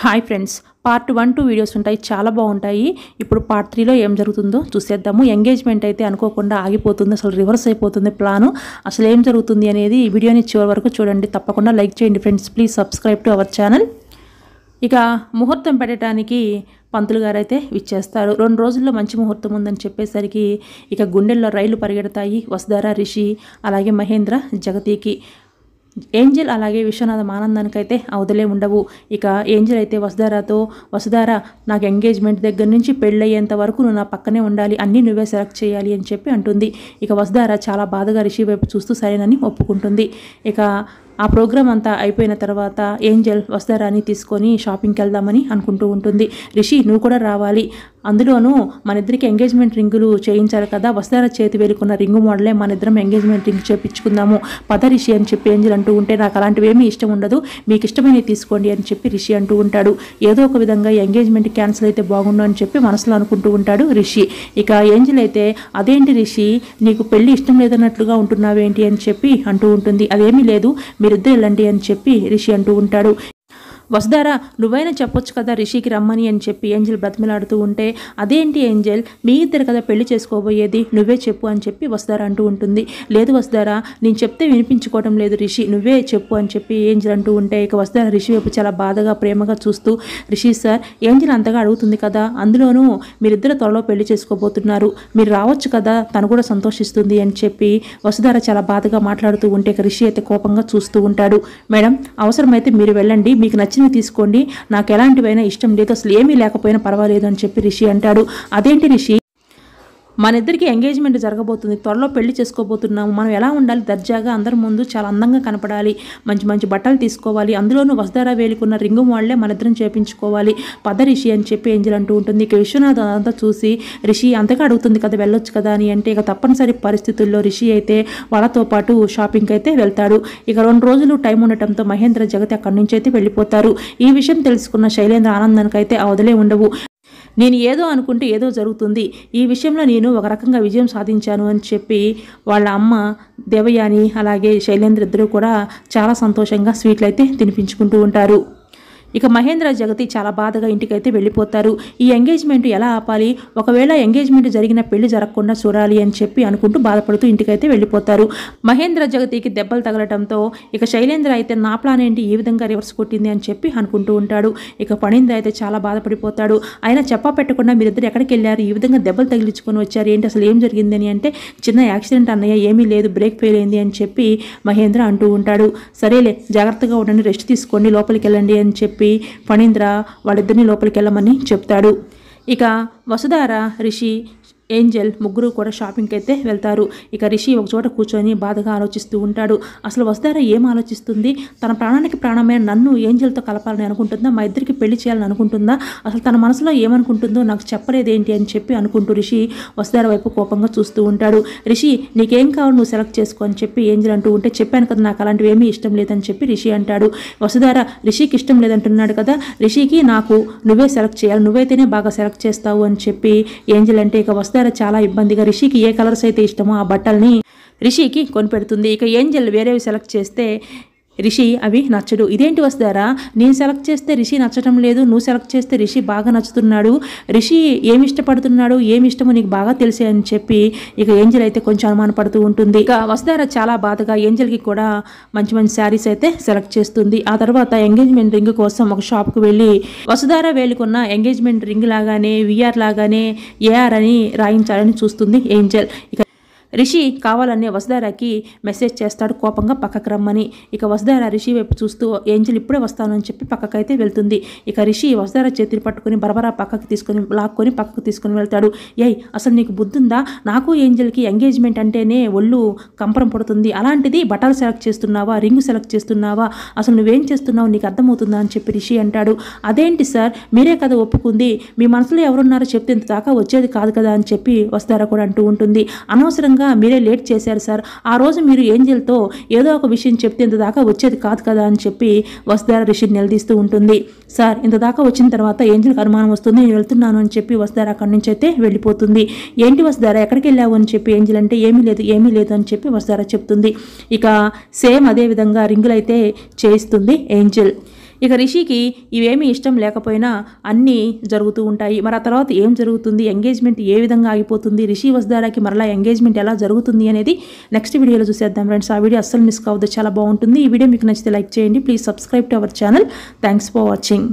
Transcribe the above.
hi friends part one two videos ఉంటాయి చాలా బాగుంటాయి ఇప్పుడు పార్ట్ త్రీలో ఏం జరుగుతుందో చూసేద్దాము ఎంగేజ్మెంట్ అయితే అనుకోకుండా ఆగిపోతుంది అసలు రివర్స్ అయిపోతుంది ప్లాను అసలు ఏం జరుగుతుంది అనేది ఈ వీడియోని చివరి వరకు చూడండి తప్పకుండా లైక్ చేయండి friends please subscribe to our channel ఇక ముహూర్తం పెట్టడానికి పంతులు అయితే విచ్చేస్తారు రెండు రోజుల్లో మంచి ముహూర్తం ఉందని చెప్పేసరికి ఇక గుండెల్లో రైలు పరిగెడతాయి వసుధార రిషి అలాగే మహేంద్ర జగతికి ఏంజల్ అలాగే విశ్వనాథం ఆనందానికైతే అవధులే ఉండవు ఇక ఏంజల్ అయితే వసుధారాతో వసుధార నాకు ఎంగేజ్మెంట్ దగ్గర నుంచి పెళ్ళయ్యేంత వరకు నువ్వు నా పక్కనే ఉండాలి అన్నీ నువ్వే సెలెక్ట్ చేయాలి అని చెప్పి అంటుంది ఇక వసుధార చాలా బాధగా రిషి వైపు చూస్తూ సరేనని ఒప్పుకుంటుంది ఇక ఆ ప్రోగ్రామ్ అంతా అయిపోయిన తర్వాత ఏంజల్ వస్తారా అని తీసుకొని షాపింగ్కి వెళ్దామని అనుకుంటూ ఉంటుంది రిషి నువ్వు కూడా రావాలి అందులోనూ మన ఇద్దరికి ఎంగేజ్మెంట్ రింగులు చేయించాలి కదా వస్తారా చేతి వేలుకున్న రింగు మోడలే మన ఇద్దరం ఎంగేజ్మెంట్ రింగ్ చేపించుకుందాము పద రిషి అని చెప్పి ఏంజల్ అంటూ ఉంటే నాకు అలాంటివి ఏమీ ఇష్టం ఉండదు మీకు ఇష్టమైనవి తీసుకోండి అని చెప్పి రిషి అంటూ ఉంటాడు ఏదో ఒక విధంగా ఎంగేజ్మెంట్ క్యాన్సిల్ అయితే బాగుండు అని చెప్పి మనసులో అనుకుంటూ ఉంటాడు రిషి ఇక ఏంజల్ అయితే అదేంటి రిషి నీకు పెళ్ళి ఇష్టం లేదన్నట్లుగా ఉంటున్నావేంటి అని చెప్పి అంటూ ఉంటుంది అదేమీ లేదు మీరు బయలుదేరుద్దు వెళ్ళండి అని చెప్పి రిషి అంటూ ఉంటాడు వసుధారా నువ్వైనా చెప్పొచ్చు కదా రిషికి రమ్మని అని చెప్పి ఏంజల్ బ్రతిమలాడుతూ ఉంటే అదేంటి ఏంజల్ మీ ఇద్దరు కదా పెళ్లి చేసుకోబోయేది నువ్వే చెప్పు అని చెప్పి వసుధారా అంటూ ఉంటుంది లేదు వసుధారా నేను చెప్తే వినిపించుకోవడం లేదు రిషి నువ్వే చెప్పు అని చెప్పి ఏంజల్ అంటూ ఉంటే ఇక వసుధార రిషి వైపు చాలా బాధగా ప్రేమగా చూస్తూ రిషి సార్ ఏంజల్ అంతగా అడుగుతుంది కదా అందులోనూ మీరిద్దరు త్వరలో పెళ్లి చేసుకోబోతున్నారు మీరు రావచ్చు కదా తను కూడా సంతోషిస్తుంది అని చెప్పి వసుధార చాలా బాధగా మాట్లాడుతూ ఉంటే ఇక రిషి అయితే కోపంగా చూస్తూ ఉంటాడు మేడం అవసరమైతే మీరు వెళ్ళండి మీకు నచ్చిన రిషిని తీసుకోండి నాకు ఎలాంటివైనా ఇష్టం లేదు అసలు ఏమీ లేకపోయినా పర్వాలేదు అని చెప్పి రిషి అంటాడు అదేంటి రిషి మన ఇద్దరికి ఎంగేజ్మెంట్ జరగబోతుంది త్వరలో పెళ్లి చేసుకోబోతున్నాము మనం ఎలా ఉండాలి దర్జాగా అందరి ముందు చాలా అందంగా కనపడాలి మంచి మంచి బట్టలు తీసుకోవాలి అందులోనూ వసుధారా వేలుకున్న రింగు వాళ్లే మన ఇద్దరం చేపించుకోవాలి పద రిషి అని చెప్పి ఏంజల్ అంటూ ఉంటుంది ఇక విశ్వనాథ్ అంతా చూసి రిషి అంతగా అడుగుతుంది కదా వెళ్ళొచ్చు కదా అని అంటే ఇక తప్పనిసరి పరిస్థితుల్లో రిషి అయితే వాళ్ళతో పాటు షాపింగ్కి అయితే వెళ్తాడు ఇక రెండు రోజులు టైం ఉండటంతో మహేంద్ర జగతి అక్కడి నుంచి అయితే వెళ్ళిపోతారు ఈ విషయం తెలుసుకున్న శైలేంద్ర ఆనందానికి అయితే అవదలే ఉండవు నేను ఏదో అనుకుంటే ఏదో జరుగుతుంది ఈ విషయంలో నేను ఒక రకంగా విజయం సాధించాను అని చెప్పి వాళ్ళ అమ్మ దేవయాని అలాగే శైలేంద్ర ఇద్దరు కూడా చాలా సంతోషంగా స్వీట్లు అయితే తినిపించుకుంటూ ఉంటారు ఇక మహేంద్ర జగతి చాలా బాధగా ఇంటికి అయితే వెళ్ళిపోతారు ఈ ఎంగేజ్మెంట్ ఎలా ఆపాలి ఒకవేళ ఎంగేజ్మెంట్ జరిగిన పెళ్లి జరగకుండా చూడాలి అని చెప్పి అనుకుంటూ బాధపడుతూ ఇంటికైతే వెళ్ళిపోతారు మహేంద్ర జగతికి దెబ్బలు తగలడంతో ఇక శైలేంద్ర అయితే నా ప్లాన్ ఏంటి ఈ విధంగా రివర్స్ కొట్టింది అని చెప్పి అనుకుంటూ ఉంటాడు ఇక పణింద్ర అయితే చాలా బాధపడిపోతాడు ఆయన చెప్పా పెట్టకుండా మీరిద్దరు ఎక్కడికి వెళ్ళారు ఈ విధంగా దెబ్బలు తగిలించుకొని వచ్చారు ఏంటి అసలు ఏం జరిగిందని అంటే చిన్న యాక్సిడెంట్ అన్నయ్య ఏమీ లేదు బ్రేక్ ఫెయిల్ అయింది అని చెప్పి మహేంద్ర అంటూ ఉంటాడు సరేలే జాగ్రత్తగా ఉండండి రెస్ట్ తీసుకోండి లోపలికి వెళ్ళండి అని చెప్పి చెప్పి ఫణీంద్ర వాళ్ళిద్దరిని లోపలికి వెళ్ళమని చెప్తాడు ఇక వసుధార రిషి ఏంజల్ ముగ్గురు కూడా షాపింగ్కి అయితే వెళ్తారు ఇక రిషి ఒక చోట కూర్చొని బాధగా ఆలోచిస్తూ ఉంటాడు అసలు వస్తారా ఏం ఆలోచిస్తుంది తన ప్రాణానికి ప్రాణమైన నన్ను ఏంజల్తో కలపాలని అనుకుంటుందా మా ఇద్దరికి పెళ్లి చేయాలని అనుకుంటుందా అసలు తన మనసులో ఏమనుకుంటుందో నాకు చెప్పలేదు ఏంటి అని చెప్పి అనుకుంటూ రిషి వస్తారా వైపు కోపంగా చూస్తూ ఉంటాడు రిషి నీకేం కావాలి నువ్వు సెలెక్ట్ చేసుకో అని చెప్పి ఏంజల్ అంటూ ఉంటే చెప్పాను కదా నాకు అలాంటివి ఏమీ ఇష్టం లేదని చెప్పి రిషి అంటాడు వసుధార రిషికి ఇష్టం లేదంటున్నాడు కదా రిషికి నాకు నువ్వే సెలెక్ట్ చేయాలి నువ్వైతేనే బాగా సెలెక్ట్ చేస్తావు అని చెప్పి ఏంజల్ అంటే ఇక వసుధార శ్రీకర చాలా ఇబ్బందిగా రిషికి ఏ కలర్స్ అయితే ఇష్టమో ఆ బట్టల్ని రిషికి కొనిపెడుతుంది ఇక ఏంజల్ వేరేవి సెలెక్ట్ చేస్తే రిషి అవి నచ్చడు ఇదేంటి వస్తారా నేను సెలెక్ట్ చేస్తే రిషి నచ్చడం లేదు నువ్వు సెలెక్ట్ చేస్తే రిషి బాగా నచ్చుతున్నాడు రిషి ఏమి ఇష్టపడుతున్నాడు ఏమి ఇష్టమో నీకు బాగా తెలిసే అని చెప్పి ఇక ఏంజల్ అయితే కొంచెం అనుమానపడుతూ ఉంటుంది ఇక వస్తారా చాలా బాధగా ఏంజల్కి కూడా మంచి మంచి శారీస్ అయితే సెలెక్ట్ చేస్తుంది ఆ తర్వాత ఎంగేజ్మెంట్ రింగ్ కోసం ఒక షాప్కు వెళ్ళి వసుధార వేలుకున్న ఎంగేజ్మెంట్ రింగ్ లాగానే విఆర్ లాగానే ఏఆర్ అని రాయించాలని చూస్తుంది ఏంజల్ ఇక రిషి కావాలనే వసుధారాకి మెసేజ్ చేస్తాడు కోపంగా పక్కకు రమ్మని ఇక వసుధార రిషి వైపు చూస్తూ ఏంజిల్ ఇప్పుడే వస్తానని చెప్పి పక్కకైతే వెళ్తుంది ఇక రిషి వసుధార చేతిని పట్టుకుని బరబరా పక్కకి తీసుకొని లాక్కొని పక్కకు తీసుకుని వెళ్తాడు ఏయ్ అసలు నీకు బుద్ధుందా నాకు ఏంజిల్కి ఎంగేజ్మెంట్ అంటేనే ఒళ్ళు కంపరం పడుతుంది అలాంటిది బటాలు సెలెక్ట్ చేస్తున్నావా రింగ్ సెలెక్ట్ చేస్తున్నావా అసలు నువ్వేం చేస్తున్నావు నీకు అర్థమవుతుందా అని చెప్పి రిషి అంటాడు అదేంటి సార్ మీరే కదా ఒప్పుకుంది మీ మనసులో ఎవరున్నారో చెప్తే ఇంత దాకా వచ్చేది కాదు కదా అని చెప్పి వస్తారా కూడా అంటూ ఉంటుంది అనవసరంగా నిజంగా మీరే లేట్ చేశారు సార్ ఆ రోజు మీరు ఏంజల్తో ఏదో ఒక విషయం చెప్తే ఇంత దాకా వచ్చేది కాదు కదా అని చెప్పి వసుధార రిషిని నిలదీస్తూ ఉంటుంది సార్ ఇంత దాకా వచ్చిన తర్వాత ఏంజల్కి అనుమానం వస్తుంది నేను వెళ్తున్నాను అని చెప్పి వసుధార అక్కడి నుంచి అయితే వెళ్ళిపోతుంది ఏంటి వసుధార ఎక్కడికి వెళ్ళావు అని చెప్పి ఏంజల్ అంటే ఏమీ లేదు ఏమీ లేదు అని చెప్పి వసుధార చెప్తుంది ఇక సేమ్ అదే విధంగా రింగులైతే చేయిస్తుంది ఏంజల్ ఇక రిషికి ఇవేమీ ఇష్టం లేకపోయినా అన్నీ జరుగుతూ ఉంటాయి మరి ఆ తర్వాత ఏం జరుగుతుంది ఎంగేజ్మెంట్ ఏ విధంగా ఆగిపోతుంది రిషి వస్దారాకి మరలా ఎంగేజ్మెంట్ ఎలా జరుగుతుంది అనేది నెక్స్ట్ వీడియోలో చూసేద్దాం ఫ్రెండ్స్ ఆ వీడియో అస్సలు మిస్ కావద్దు చాలా బాగుంటుంది ఈ వీడియో మీకు నచ్చితే లైక్ చేయండి please subscribe to our channel thanks for watching